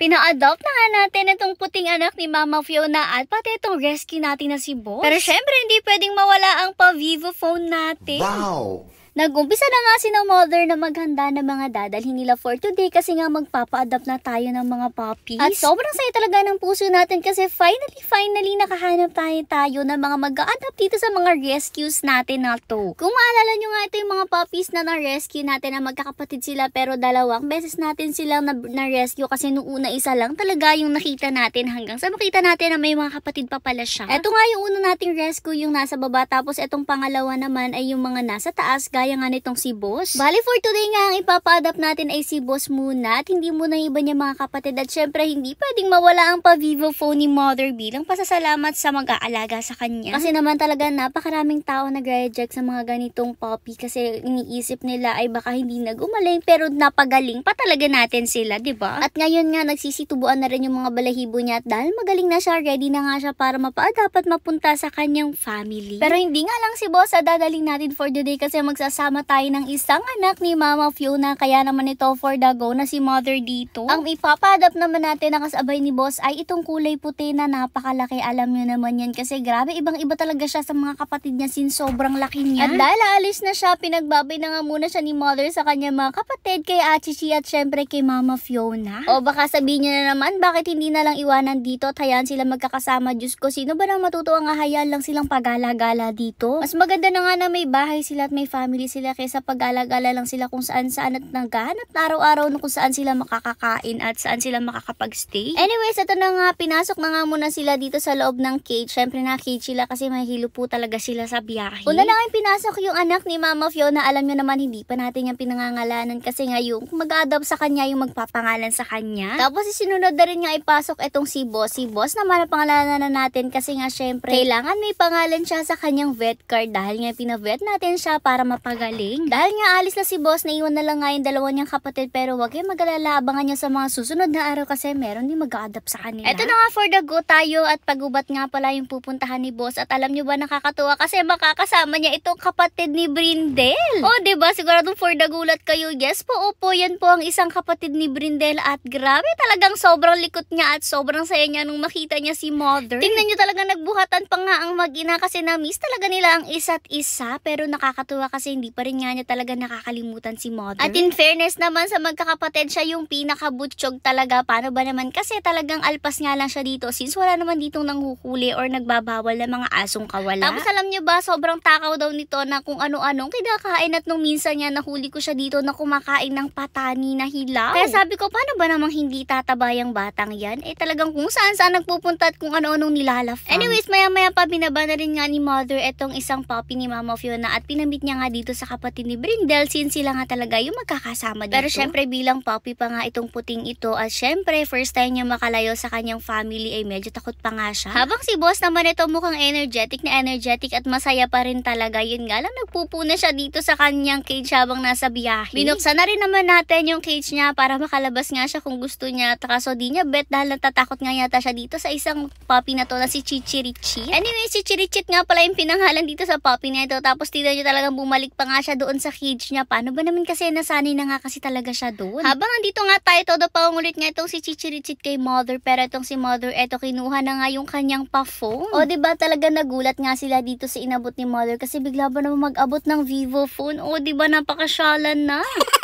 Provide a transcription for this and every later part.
Pina-adopt na nga natin itong puting anak ni Mama Fiona at pati itong rescue natin na si Boss. Pero syempre, hindi pwedeng mawala ang pa-vivo phone natin. Wow! Nag-umpisa na nga si na mother na maghanda ng mga dadalhin nila for today kasi nga magpapa adopt na tayo ng mga puppies. At sobrang saya talaga ng puso natin kasi finally, finally nakahanap tayo tayo ng mga mag-a-adapt dito sa mga rescues natin na to. Kung maalala nyo nga ito yung mga puppies na na-rescue natin na magkakapatid sila pero dalawang beses natin silang na-rescue kasi nung una isa lang talaga yung nakita natin hanggang sa makita natin na may mga kapatid pa pala siya. Ito nga yung una nating rescue yung nasa baba tapos itong pangalawa naman ay yung mga nasa taas gaya kaya nga nitong si Boss. Bali for today nga ang ipapa-adapt natin ay si Boss muna at hindi muna iba niya mga kapatid at syempre hindi pwedeng mawala ang pa-vivo phone ni Mother bilang pasasalamat sa mag-aalaga sa kanya. Kasi naman talaga napakaraming tao nag-reject sa mga ganitong puppy kasi iniisip nila ay baka hindi nagumaling pero napagaling pa talaga natin sila, 'di ba? At ngayon nga nagsisitubuan na rin yung mga balahibo niya at dahil magaling na siya, ready na nga siya para mapa-adapt at mapunta sa kanyang family. Pero hindi nga lang si Boss ah, dadalhin natin for the day kasi magsa kasama tayo ng isang anak ni Mama Fiona kaya naman ito for the go na si Mother dito. Ang ipapadap naman natin na kasabay ni Boss ay itong kulay puti na napakalaki. Alam nyo naman yan kasi grabe ibang iba talaga siya sa mga kapatid niya since sobrang laki niya. At dahil alis na siya, pinagbabay na nga muna siya ni Mother sa kanya mga kapatid kay Achichi at syempre kay Mama Fiona. O baka sabihin niya na naman bakit hindi na lang iwanan dito at hayaan sila magkakasama. Diyos ko, sino ba na matutuwa nga hayaan lang silang pagala-gala dito? Mas maganda na nga na may bahay sila at may family hindi sila kaysa pag alag lang sila kung saan-saan at naghahanap araw-araw na kung saan sila makakakain at saan sila makakapag-stay. Anyways, ito na nga, pinasok na nga muna sila dito sa loob ng cage. Siyempre na cage sila kasi mahilo po talaga sila sa biyahe. Una lang yung pinasok yung anak ni Mama Fiona, alam nyo naman hindi pa natin yung pinangangalanan kasi nga yung mag-adopt sa kanya yung magpapangalan sa kanya. Tapos sinunod na rin nga ipasok itong si Boss. Si Boss naman ang pangalanan na natin kasi nga syempre kailangan may pangalan siya sa kanyang vet card dahil nga pina-vet natin siya para mapag napakagaling. Dahil nga alis na si boss, naiwan na lang nga yung dalawa niyang kapatid pero wag kayong magalala, abangan niyo sa mga susunod na araw kasi meron din mag-adapt sa kanila. Ito na nga for the go tayo at pagubat nga pala yung pupuntahan ni boss at alam niyo ba nakakatuwa kasi makakasama niya itong kapatid ni Brindel. Hmm. Oh, 'di ba? Siguradong for the gulat kayo. Yes po, opo, yan po ang isang kapatid ni Brindel at grabe talagang sobrang likot niya at sobrang saya niya nung makita niya si mother. Tingnan niyo talaga nagbuhatan pa nga ang mag-ina kasi na-miss talaga nila ang isa't isa pero nakakatuwa kasi hindi pa rin nga niya talaga nakakalimutan si mother. At in fairness naman sa magkakapatid, siya yung pinakabutsyog talaga. Paano ba naman? Kasi talagang alpas nga lang siya dito since wala naman ditong nanghukuli or nagbabawal ng mga asong kawala. Tapos alam niyo ba, sobrang takaw daw nito na kung ano-anong kinakain at nung minsan niya nahuli ko siya dito na kumakain ng patani na hilaw. Kaya sabi ko, paano ba namang hindi tatabay ang batang yan? Eh talagang kung saan-saan nagpupunta at kung ano-anong nilalafang. Anyways, maya-maya pa binaba na rin nga ni mother itong isang puppy ni Mama Fiona at pinamit niya nga dito dito sa kapatid ni Brindel since sila nga talaga yung magkakasama dito. Pero syempre bilang puppy pa nga itong puting ito at syempre first time niya makalayo sa kanyang family ay medyo takot pa nga siya. Habang si boss naman ito mukhang energetic na energetic at masaya pa rin talaga. Yun nga lang nagpupuna siya dito sa kanyang cage habang nasa biyahe. Binuksan na rin naman natin yung cage niya para makalabas nga siya kung gusto niya. At kaso di niya bet dahil natatakot nga yata siya dito sa isang puppy na to na si Chichirichi. Anyway, si Chichirichit nga pala yung pinanghalan dito sa puppy na ito. Tapos tila niya talagang bumalik pa nga siya doon sa cage niya. Paano ba naman kasi nasanay na nga kasi talaga siya doon? Habang andito nga tayo, todo pangulit nga itong si Chichirichit kay Mother. Pero itong si Mother, eto kinuha na nga yung kanyang pa-phone. O ba diba, talaga nagulat nga sila dito sa inabot ni Mother kasi bigla ba naman mag-abot ng Vivo phone? O ba diba, napakasyalan na.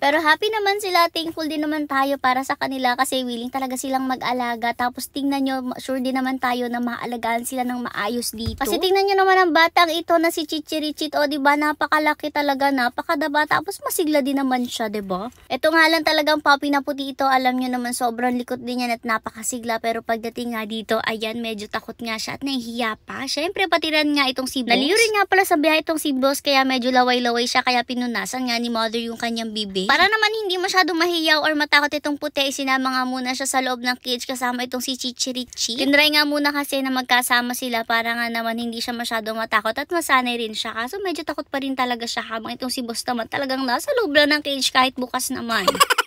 Pero happy naman sila, thankful din naman tayo para sa kanila kasi willing talaga silang mag-alaga. Tapos tingnan nyo, sure din naman tayo na maalagaan sila ng maayos dito. Kasi tingnan nyo naman ang batang ito na si Chichirichit. O, oh, diba? Napakalaki talaga, napakadaba. Tapos masigla din naman siya, ba? Diba? Ito nga lang talagang puppy na puti ito. Alam nyo naman, sobrang likot din yan at napakasigla. Pero pagdating nga dito, ayan, medyo takot nga siya at nahihiya pa. Siyempre, pati rin nga itong si Boss. Naliyo rin nga pala sa biyahe itong si Boss, kaya medyo laway-laway siya. Kaya pinunasan nga ni Mother yung kanyang bibi. Para naman hindi masyado mahiyaw or matakot itong puti, isinama nga muna siya sa loob ng cage kasama itong si Chichirichi. Tinry nga muna kasi na magkasama sila para nga naman hindi siya masyado matakot at masanay rin siya. Kaso medyo takot pa rin talaga siya habang itong si Boss naman talagang nasa loob lang ng cage kahit bukas naman.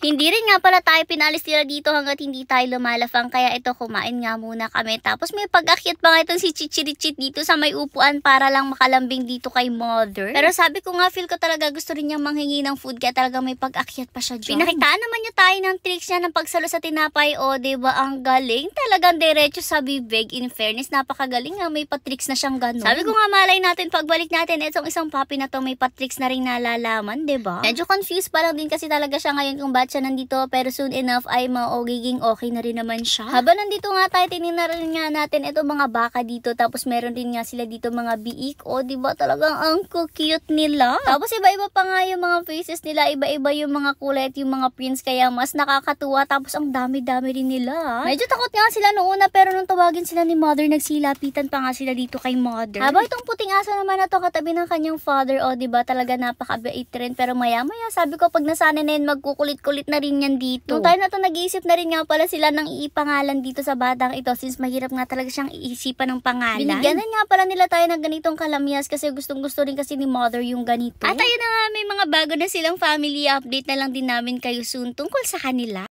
Hindi rin nga pala tayo pinalis nila dito hanggat hindi tayo lumalafang kaya ito kumain nga muna kami. Tapos may pag-akyat pa nga itong si Chichirichit dito sa may upuan para lang makalambing dito kay mother. Pero sabi ko nga feel ko talaga gusto rin niyang manghingi ng food kaya talaga may pag-akyat pa siya dyan. Pinakitaan naman niya tayo ng tricks niya ng pagsalo sa tinapay o ba diba, ang galing. Talagang diretso sa bibig. In fairness napakagaling nga may patricks na siyang ganun. Sabi ko nga malay natin pagbalik natin itong isang puppy na to may patricks na rin nalalaman ba diba? Medyo confused pa lang din kasi talaga siya ngayon kung bakit lahat siya nandito pero soon enough ay magiging okay na rin naman siya. Habang nandito nga tayo, tinignan rin nga natin itong mga baka dito tapos meron din nga sila dito mga biik. O, di ba talagang ang cute nila? Tapos iba-iba pa nga yung mga faces nila, iba-iba yung mga kulay at yung mga prints kaya mas nakakatuwa tapos ang dami-dami rin nila. Medyo takot nga sila noong una pero nung tawagin sila ni mother, nagsilapitan pa nga sila dito kay mother. Habang itong puting aso naman na to katabi ng kanyang father, o, di ba talaga napaka napakabait rin pero maya-maya sabi ko pag nasanay na yun magkukulit-kulit ulit na rin yan dito. Nung time na to, nag-iisip na rin nga pala sila ng iipangalan dito sa batang ito since mahirap nga talaga siyang iisipan ng pangalan. Binigyanan nga pala nila tayo ng ganitong kalamias kasi gustong gusto rin kasi ni mother yung ganito. At ayun na nga, may mga bago na silang family update na lang din namin kayo soon tungkol sa kanila.